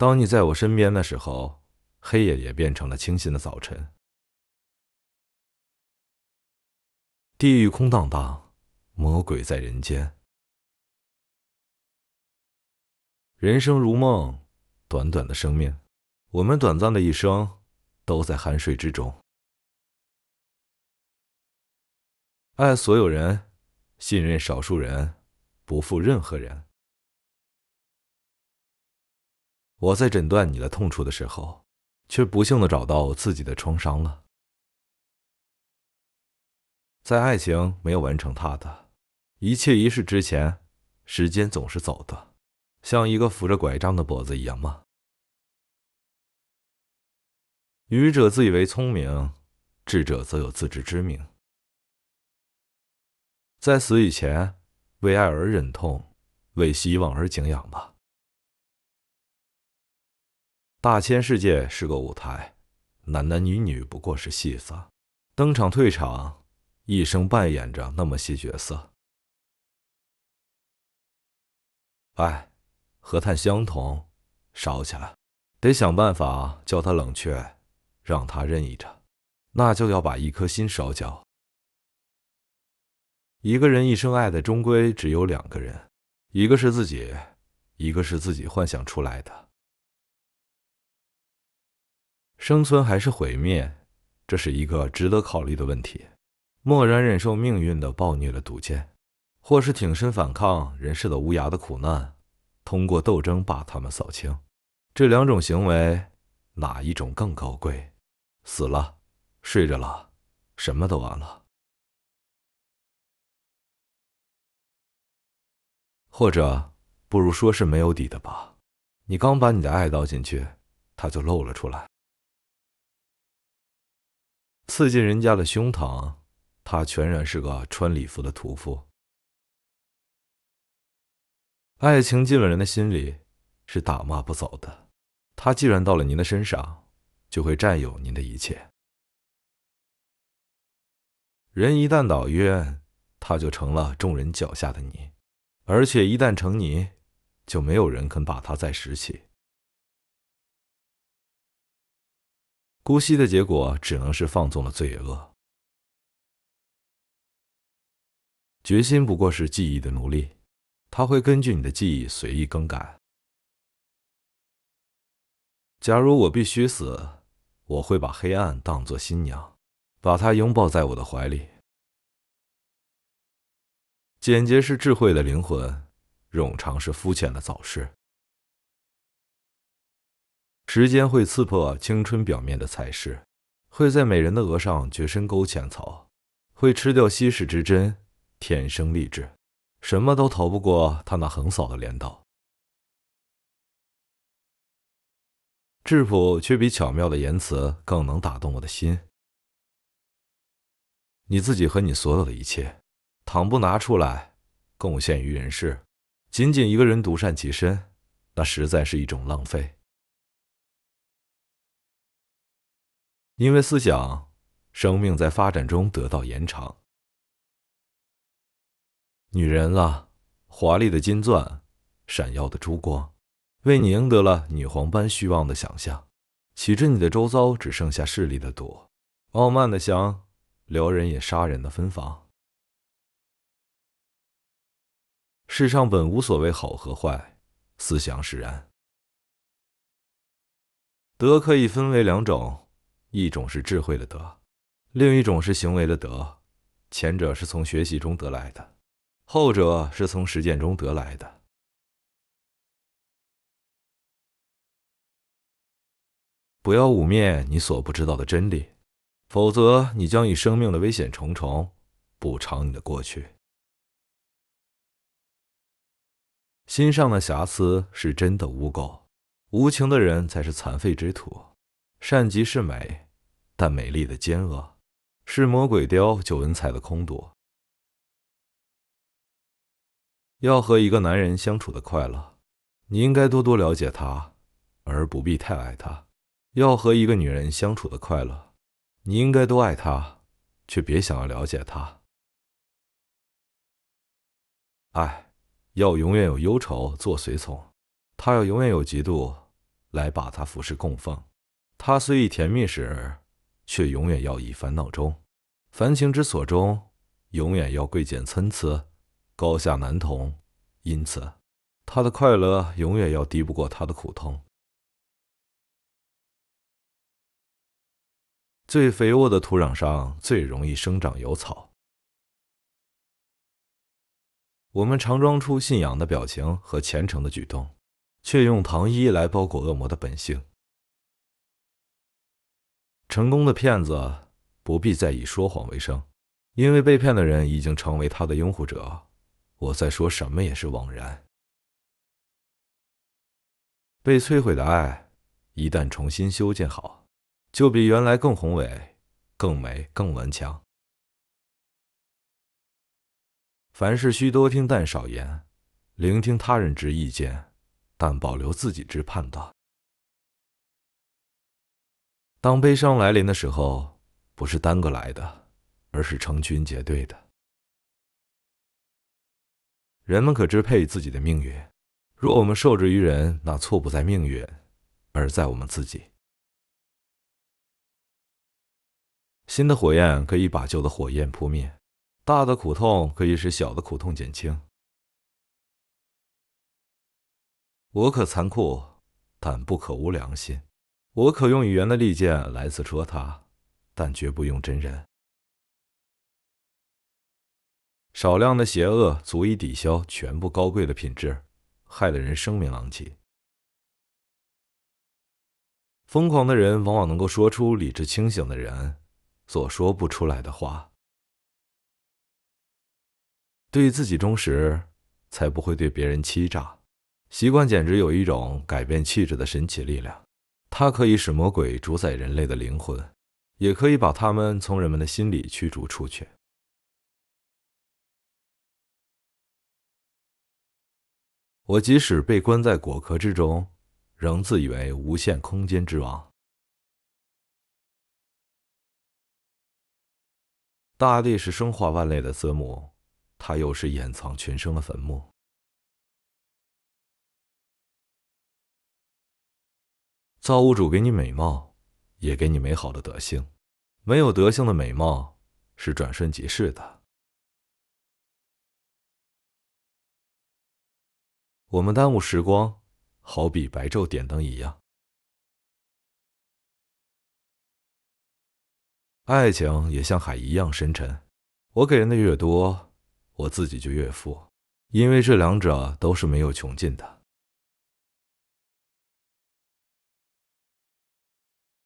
当你在我身边的时候，黑夜也变成了清新的早晨。地狱空荡荡，魔鬼在人间。人生如梦，短短的生命，我们短暂的一生都在酣睡之中。爱所有人，信任少数人，不负任何人。我在诊断你的痛处的时候，却不幸的找到自己的创伤了。在爱情没有完成它的一切仪式之前，时间总是走的，像一个扶着拐杖的跛子一样吗？愚者自以为聪明，智者则有自知之明。在死以前，为爱而忍痛，为希望而敬仰吧。大千世界是个舞台，男男女女不过是戏子，登场退场，一生扮演着那么些角色。哎，和谈相同？烧起来，得想办法叫它冷却，让它任意着，那就要把一颗心烧焦。一个人一生爱的终归只有两个人，一个是自己，一个是自己幻想出来的。生存还是毁灭，这是一个值得考虑的问题。默然忍受命运的暴虐的毒箭，或是挺身反抗人世的无涯的苦难，通过斗争把它们扫清，这两种行为，哪一种更高贵？死了，睡着了，什么都完了。或者，不如说是没有底的吧？你刚把你的爱倒进去，它就漏了出来。刺进人家的胸膛，他全然是个穿礼服的屠夫。爱情进了人的心里，是打骂不走的。他既然到了您的身上，就会占有您的一切。人一旦倒约，他就成了众人脚下的泥，而且一旦成泥，就没有人肯把他再拾起。呼吸的结果只能是放纵了罪恶。决心不过是记忆的奴隶，他会根据你的记忆随意更改。假如我必须死，我会把黑暗当作新娘，把她拥抱在我的怀里。简洁是智慧的灵魂，冗长是肤浅的早逝。时间会刺破青春表面的彩饰，会在美人的额上掘深沟浅槽，会吃掉稀世之珍，天生丽质，什么都逃不过他那横扫的镰刀。质朴却比巧妙的言辞更能打动我的心。你自己和你所有的一切，倘不拿出来贡献于人世，仅仅一个人独善其身，那实在是一种浪费。因为思想，生命在发展中得到延长。女人啊，华丽的金钻，闪耀的珠光，为你赢得了女皇般虚妄的想象，岂知你的周遭只剩下势力的毒，傲慢的强，撩人也杀人的芬芳。世上本无所谓好和坏，思想使然。德可以分为两种。一种是智慧的德，另一种是行为的德。前者是从学习中得来的，后者是从实践中得来的。不要污蔑你所不知道的真理，否则你将以生命的危险重重补偿你的过去。心上的瑕疵是真的污垢，无情的人才是残废之徒。善即是美，但美丽的奸恶是魔鬼雕九文彩的空朵。要和一个男人相处的快乐，你应该多多了解他，而不必太爱他；要和一个女人相处的快乐，你应该多爱她，却别想要了解她。爱要永远有忧愁做随从，他要永远有嫉妒来把他服侍供奉。他虽以甜蜜时，却永远要以烦恼中；凡情之所终，永远要贵贱参差，高下难同。因此，他的快乐永远要敌不过他的苦痛。最肥沃的土壤上最容易生长有草。我们常装出信仰的表情和虔诚的举动，却用糖衣来包裹恶魔的本性。成功的骗子不必再以说谎为生，因为被骗的人已经成为他的拥护者。我在说什么也是枉然。被摧毁的爱，一旦重新修建好，就比原来更宏伟、更美、更顽强。凡事需多听，但少言；聆听他人之意见，但保留自己之判断。当悲伤来临的时候，不是单个来的，而是成群结队的。人们可支配自己的命运，若我们受制于人，那错不在命运，而在我们自己。新的火焰可以把旧的火焰扑灭，大的苦痛可以使小的苦痛减轻。我可残酷，但不可无良心。我可用语言的利剑来刺戳他，但绝不用真人。少量的邪恶足以抵消全部高贵的品质，害得人声名狼藉。疯狂的人往往能够说出理智清醒的人所说不出来的话。对自己忠实，才不会对别人欺诈。习惯简直有一种改变气质的神奇力量。它可以使魔鬼主宰人类的灵魂，也可以把他们从人们的心里驱逐出去。我即使被关在果壳之中，仍自以为无限空间之王。大地是生化万类的子母，它又是掩藏群生的坟墓。造物主给你美貌，也给你美好的德性。没有德性的美貌是转瞬即逝的。我们耽误时光，好比白昼点灯一样。爱情也像海一样深沉。我给人的越多，我自己就越富，因为这两者都是没有穷尽的。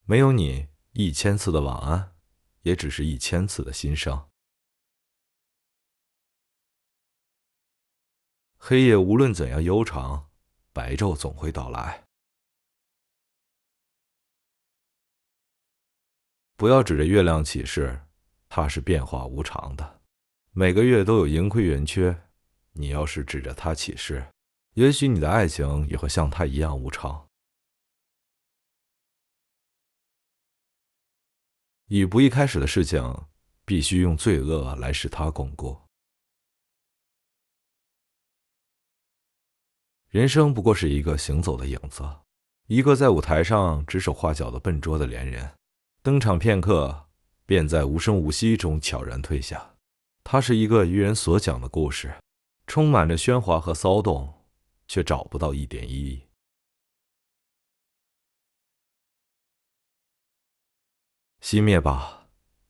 没有你一千次的晚安，也只是一千次的心声。黑夜无论怎样悠长，白昼总会到来。不要指着月亮起誓，它是变化无常的，每个月都有盈亏圆缺。你要是指着它起誓，也许你的爱情也会像它一样无常。以不易开始的事情，必须用罪恶来使它巩固。人生不过是一个行走的影子，一个在舞台上指手画脚的笨拙的连人，登场片刻，便在无声无息中悄然退下。它是一个愚人所讲的故事，充满着喧哗和骚动，却找不到一点意义。熄灭吧，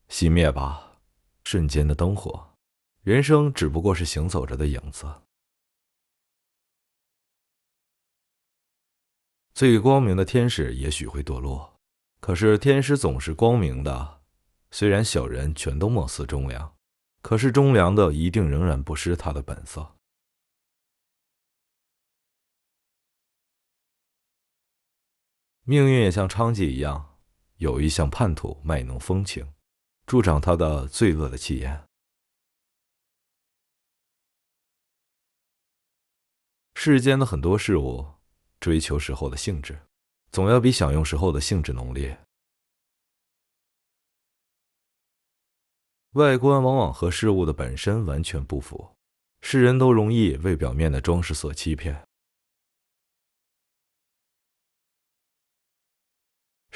熄灭吧，瞬间的灯火。人生只不过是行走着的影子。最光明的天使也许会堕落，可是天使总是光明的。虽然小人全都貌似忠良，可是忠良的一定仍然不失他的本色。命运也像娼妓一样。有意向叛徒卖弄风情，助长他的罪恶的气焰。世间的很多事物，追求时候的性质，总要比享用时候的性质浓烈。外观往往和事物的本身完全不符，世人都容易为表面的装饰所欺骗。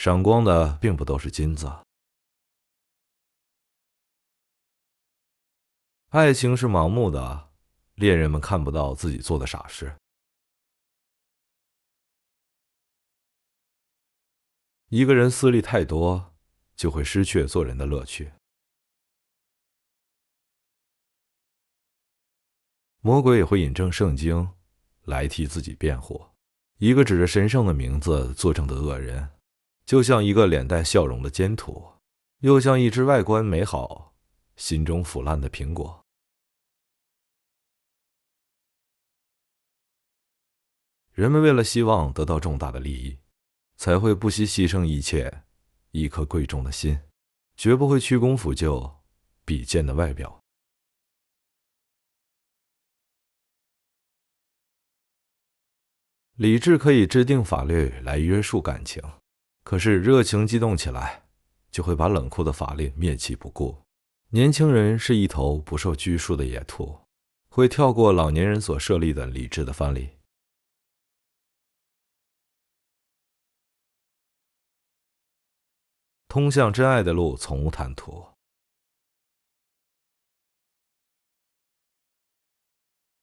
闪光的并不都是金子。爱情是盲目的，恋人们看不到自己做的傻事。一个人私利太多，就会失去做人的乐趣。魔鬼也会引证圣经来替自己辩护，一个指着神圣的名字作证的恶人。就像一个脸带笑容的奸土，又像一只外观美好、心中腐烂的苹果。人们为了希望得到重大的利益，才会不惜牺牲一切；一颗贵重的心，绝不会屈躬俯就，比肩的外表。理智可以制定法律来约束感情。可是热情激动起来，就会把冷酷的法令灭弃不顾。年轻人是一头不受拘束的野兔，会跳过老年人所设立的理智的藩篱。通向真爱的路从无坦途。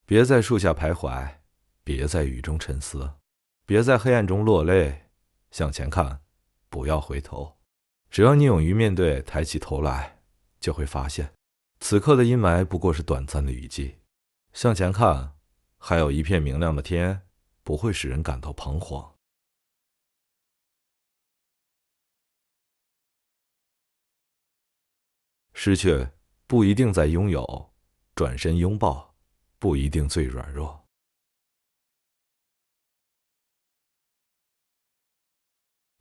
别在树下徘徊，别在雨中沉思，别在黑暗中落泪，向前看。不要回头，只要你勇于面对，抬起头来，就会发现，此刻的阴霾不过是短暂的雨季。向前看，还有一片明亮的天，不会使人感到彷徨。失去不一定在拥有，转身拥抱不一定最软弱。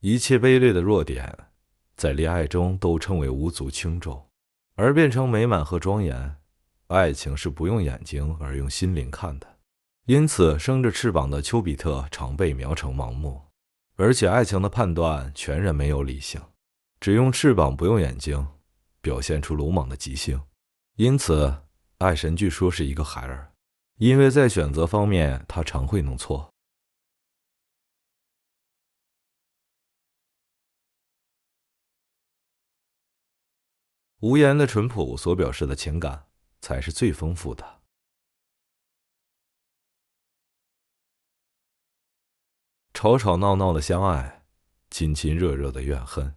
一切卑劣的弱点，在恋爱中都称为无足轻重，而变成美满和庄严。爱情是不用眼睛而用心灵看的，因此生着翅膀的丘比特常被描成盲目，而且爱情的判断全然没有理性，只用翅膀不用眼睛，表现出鲁莽的即兴。因此，爱神据说是一个孩儿，因为在选择方面他常会弄错。无言的淳朴所表示的情感才是最丰富的。吵吵闹闹的相爱，亲亲热热的怨恨，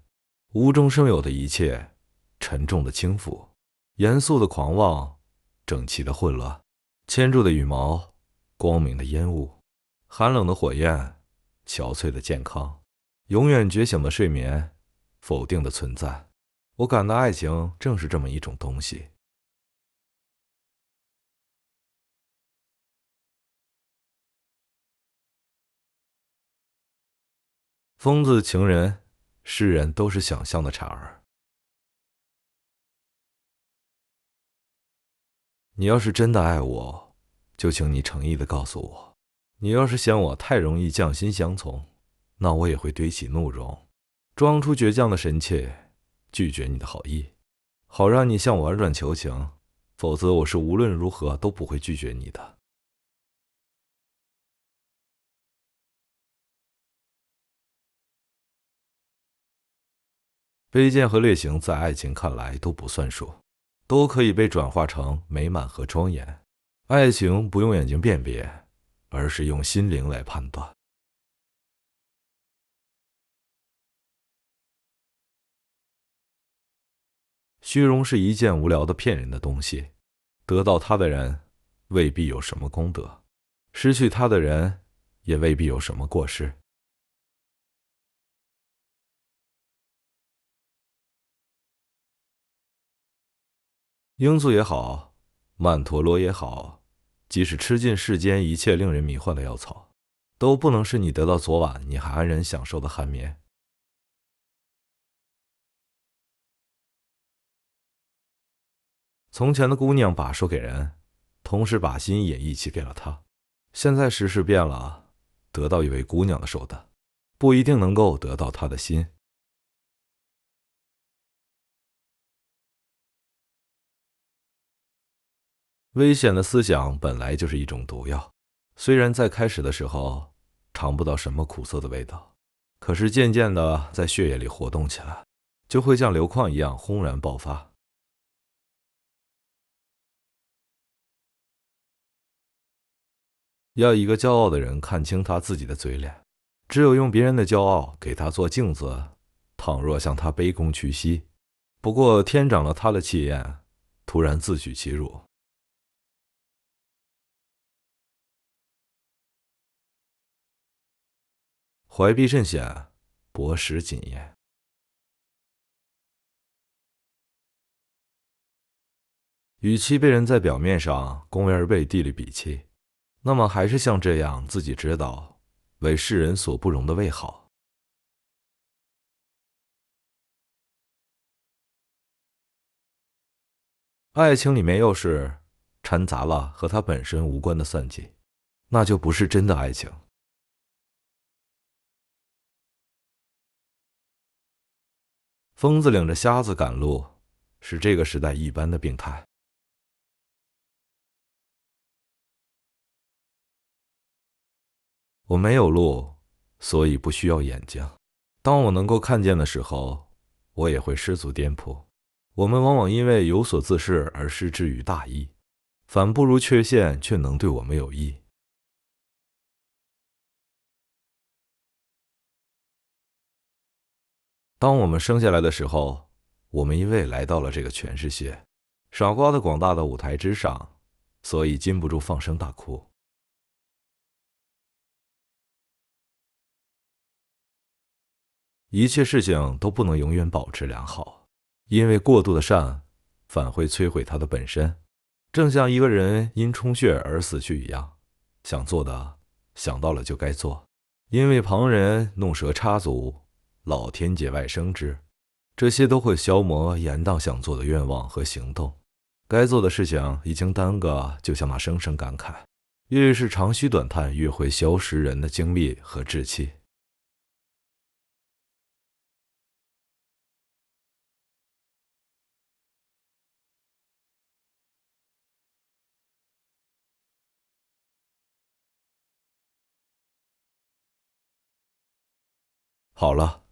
无中生有的一切，沉重的轻浮，严肃的狂妄，整齐的混乱，牵住的羽毛，光明的烟雾，寒冷的火焰，憔悴的健康，永远觉醒的睡眠，否定的存在。我感到爱情正是这么一种东西。疯子情人，世人都是想象的产儿。你要是真的爱我，就请你诚意的告诉我；你要是嫌我太容易降心相从，那我也会堆起怒容，装出倔强的神气。拒绝你的好意，好让你向我婉转求情，否则我是无论如何都不会拒绝你的。卑贱和劣行在爱情看来都不算数，都可以被转化成美满和庄严。爱情不用眼睛辨别，而是用心灵来判断。虚荣是一件无聊的、骗人的东西。得到它的人未必有什么功德，失去它的人也未必有什么过失。罂粟也好，曼陀罗也好，即使吃尽世间一切令人迷幻的药草，都不能使你得到昨晚你还安然享受的酣眠。从前的姑娘把手给人，同时把心也一起给了他。现在时事变了，得到一位姑娘的手的，不一定能够得到她的心。危险的思想本来就是一种毒药，虽然在开始的时候尝不到什么苦涩的味道，可是渐渐的在血液里活动起来，就会像硫矿一样轰然爆发。要一个骄傲的人看清他自己的嘴脸，只有用别人的骄傲给他做镜子。倘若向他卑躬屈膝，不过天长了他的气焰，突然自取其辱。怀璧慎险，博识谨言，与其被人在表面上恭维而背地里鄙弃。那么还是像这样自己知道，为世人所不容的为好。爱情里面又是掺杂了和他本身无关的算计，那就不是真的爱情。疯子领着瞎子赶路，是这个时代一般的病态。我没有路，所以不需要眼睛。当我能够看见的时候，我也会失足颠仆。我们往往因为有所自恃而失之于大意，反不如缺陷却能对我们有益。当我们生下来的时候，我们因为来到了这个全世界，傻瓜的广大的舞台之上，所以禁不住放声大哭。一切事情都不能永远保持良好，因为过度的善反会摧毁它的本身，正像一个人因充血而死去一样。想做的，想到了就该做，因为旁人弄蛇插足，老天节外生枝，这些都会消磨严当想做的愿望和行动。该做的事情已经耽搁，就像那声声感慨：越是长吁短叹，越会消蚀人的精力和志气。好了，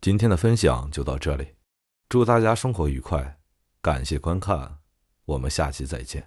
今天的分享就到这里。祝大家生活愉快，感谢观看，我们下期再见。